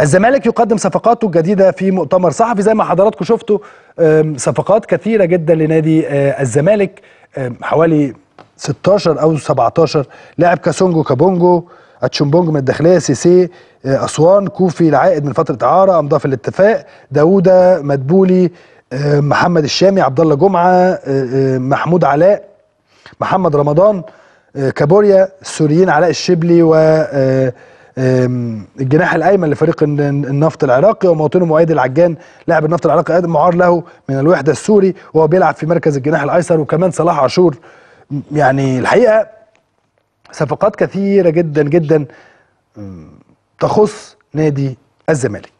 الزمالك يقدم صفقاته الجديدة في مؤتمر صحفي زي ما حضراتكم شفتوا صفقات كثيرة جدا لنادي آه، الزمالك حوالي 16 أو 17 لاعب كاسونجو كابونجو اتشومبونج من الداخليه سيسي آه، اسوان كوفي العائد من فتره اعاره امضاف الاتفاق داوودة مدبولي آه، محمد الشامي عبد الله جمعه محمود علاء محمد رمضان كابوريا السوريين علاء الشبلي و الجناح الايمن لفريق النفط العراقي ومواطنه مؤيد العجان لاعب النفط العراقي معار له من الوحده السوري وهو بيلعب في مركز الجناح الايسر وكمان صلاح عاشور يعني الحقيقه صفقات كثيره جدا جدا تخص نادي الزمالك